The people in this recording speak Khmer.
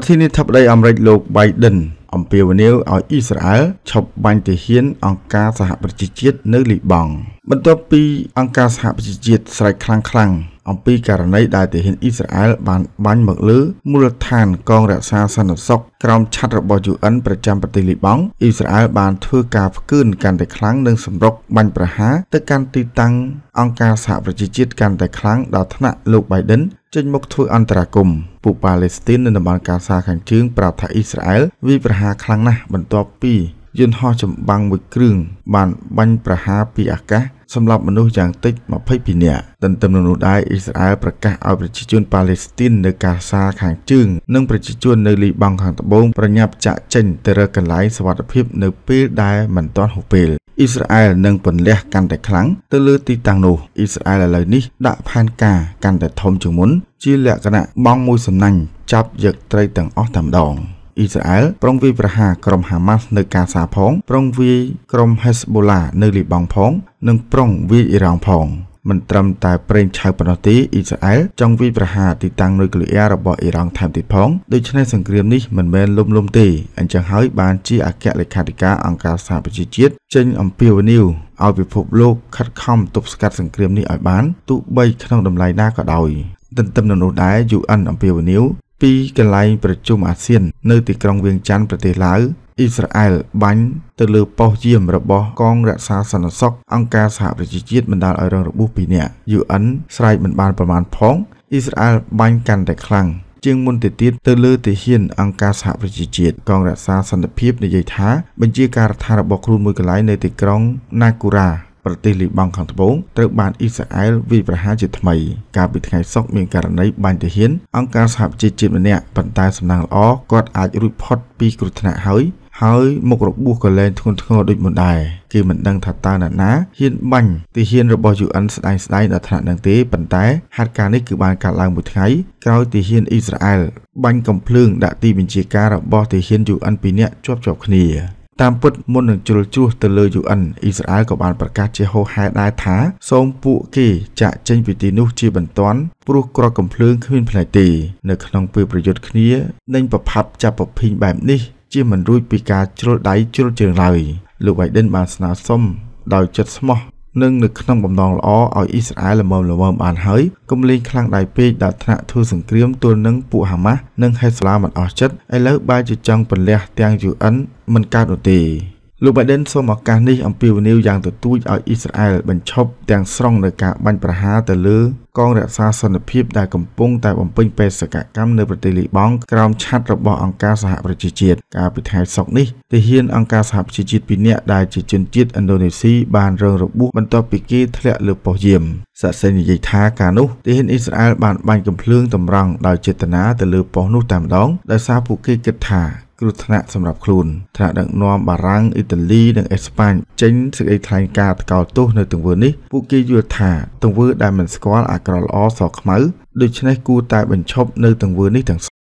ប្រធានាធិបតីអាមេរិកលោក Biden អំពាវនាវឲ្យអ៊ីស្រាអែលឈប់បាញ់ទាហាន អង្គការសហប្រជាជាតិនៅលីបង់បន្ទាប់ពី អង្គការសហប្រជាជាតិស្រែកខ្លាំងខ្លាំងអំពីករណីដែលទាហានអ៊ីស្រាអែលបានបាញ់មកលើមូលដ្ឋានកងរក្សាសន្តិសុខក្រោមឆ័ត្ររបស់ UN ប្រចាំប្រទេសលីបង់អ៊ីស្រាអែលបានធ្វើការផ្កើនកាន់តែខ្លាំងនិងសម្រុកបាញ់ប្រហារទៅកាន់ទីតាំងអង្គការសហប្រជាជាតិកាន់តែខ្លាំងដល់ថ្នាក់លោក Biden ចេញមុខធ្វើអន្តរាគមពួកប៉ាឡេស្ទីននៅតំបន់កាហ្សាខាងជើងប្រាប់ថាអ៊ីស្រាអែលវាយប្រហារខ្លាំងណាស់បន្ទាប់ពីយន្តហោះចម្បាំងមួយគ្រឿងបានបាញ់ប្រហារពីអាកាសសម្រាប់មនុស្សយ៉ាងតិច22នាក់ទន្ទឹមនឹងនោះដែរអ៊ីស្រាអែលប្រកាសឲ្យប្រជាជនប៉ាឡេស្ទីននៅកាហ្សាខាងជើងនិងប្រជាជននៅលីបង់ខាងត្បូងប្រញាប់ចាក់ចេញទៅរកកន្លែងសុវត្ថិភាពនៅពេលដែលមិនទាន់ហួពេលអ៊ីស្រាអែលនឹងពន្លះកាន់តែខ្លាំងទៅលើទីតាំងនោះអ៊ីស្រាអែលឥឡូវនេះដាក់ផែនការកាន់តែធំជាងមុនជាលក្ខណៈបង់មួយសំណាញ់ចាប់យកត្រីទាំងអស់តែម្ដងអ៊ីស្រាអែលប្រុងវាយប្រហារក្រុមហាម៉ាស់នៅកាហ្សាផង ប្រុងវាយក្រុមហេសប៊ូឡានៅលីបង់ផង និងប្រុងវាយអ៊ីរ៉ង់ផងមិនត្រឹមតែប្រេងឆៅប៉ុណ្ណោះទេអ៊ីស្រាអែលចង់វាយប្រហារទីតាំងនុយក្លេអ៊ែររបស់អ៊ីរ៉ង់ថែមទៀតផងដូច្នេះសង្គ្រាមនេះមិនមែនលុំលុំទេអញ្ចឹងហើយបានជាអគ្គលេខាធិការអង្គការសហប្រជាជាតិចេញអំពាវនាវឲ្យពិភពលោកខិតខំទប់ស្កាត់ សង្គ្រាមនេះឲ្យបានទោះបីក្នុងតម្លៃណាក៏ដោយទន្ទឹមនឹងនោះដែរ UN អំពាវនាវពីកន្លែងប្រជុំអាស៊ាន នៅទីក្រុងវៀងច័ន្ទប្រទេសឡាវអ៊ីស្រាអែលបាញ់ទៅលើប៉ុស្តិ៍យាមរបស់កងរក្សាសន្តិសុខអង្គការសហប្រជាជាតិបណ្ដាលឲ្យរងរបួស2នាក់ UN ស្រែកមិនបានប្រមាណផងអ៊ីស្រាអែលបាញ់កាន់តែខ្លាំងជាងមុនទៅទៀតទៅលើទាហានអង្គការសហប្រជាជាតិកងរក្សាសន្តិភាពនិយាយថាបញ្ជាការដ្ឋានរបស់ខ្លួនមួយកន្លែងនៅទីក្រុងណាកូរ៉ាប្រទេសលីបង់ខាងត្បូងត្រូវបានអ៊ីស្រាអែលវាយប្រហារជាថ្មីកាលពីថ្ងៃសុក្រមានករណីបាញ់ទាហានអង្គការសហជីវជាតិម្នាក់ប៉ុន្តែសំណាងល្អគាត់អាចរួចផុតពីគ្រោះថ្នាក់ហើយហើយមុខរបួសក៏លែងធ្ងន់ធ្ងរដូចមុនដែរគេមិនដឹងថាតើអ្នកណាហ៊ានបាញ់ទីហ៊ានរបស់ UN ស្ដែងស្ដែងដល់ថ្នាក់នឹងទេប៉ុន្តែហេតុការណ៍នេះគឺបានកើតឡើងមួយថ្ងៃក្រោយទីហ៊ានអ៊ីស្រាអែលបាញ់កំភ្លើងដាក់ទីបញ្ជាការរបស់ទីហ៊ាន UN ពីរនាក់ជាប់ជាប់គ្នាតាមពិតមុននឹងជ្រុលជ្រួសទៅលើ UN អ៊ីស្រាអែលក៏បានប្រកាសជាហោហែដែរថាសូមពួកគេចាក់ចេញពីទីនោះជាបន្ទាន់ ព្រោះក្រកំភ្លើងគ្មានផ្នែកទេនៅក្នុងពេលប្រយុទ្ធគ្នានិងប្រផាប់ចាប់ប្រភេញបែប នេះ ជាមិនរួច ពីការជ្រុលដៃជ្រុលជើងឡើយលោក Biden បានស្នើសុំដោយចិត្តស្មោះនិងនៅក្នុងបំណងល្អឲ្យអ៊ីស្រាអែលល្មមល្មមបានហើយកុំលេងខ្លាំងដៃពេកដល់ថ្នាក់ធ្វើសង្គ្រាមទល់នឹងពួកហាម៉ាស់និងហេសឡាមិនអស់ចិត្តឥឡូវបែរជាចង់ពន្លះទាំង UN មិនកើតនោះទេលោកបៃដិនសូមឱកាសនេះអំពាវនាវយ៉ាងទទូចឲ្យអ៊ីស្រាអែលបញ្ឈប់ទាំងស្រុងនៅការបាញ់ប្រហារទៅលើកងរក្សាសន្តិភាព ដែលកំពុងតែបំពេញបេសកកម្មនៅប្រទេសលីបង់ក្រោមឆ័ត្ររបស់អង្គការសហប្រជាជាតិកាលពីថ្ងៃសុក្រនេះទាហានអង្គការសហប្រជាជាតិពីរនាក់ដែលជាជនជាតិឥណ្ឌូនេស៊ីបានរងរបួសបន្ទាប់ពីគេធ្លាក់លើប៉ុស្តិ៍យាមសាសេនិយាយថាការនោះទាហានអ៊ីស្រាអែលបានបាញ់កំភ្លើងតម្រង់ដោយចេតនាទៅលើប៉ុស្តិ៍នោះតែម្ដងដោយសារពួកគេគិតថាគ្រោះថ្នាក់សម្រាប់ខ្លួនថ្នាក់ដឹកនាំបារាំងអ៊ីតាលីនិងអេស្ប៉ាញចេញសេចក្តីថ្លែងការណ៍ថ្កោលទោសនៅទង្វើនេះពួកគេយល់ថាទង្វើដែលមិនស្គាល់អាក្រក់ល្អសខ្មៅដូច្នេះគួរតែបញ្ឈប់នៅទង្វើនេះទាំងស្រុង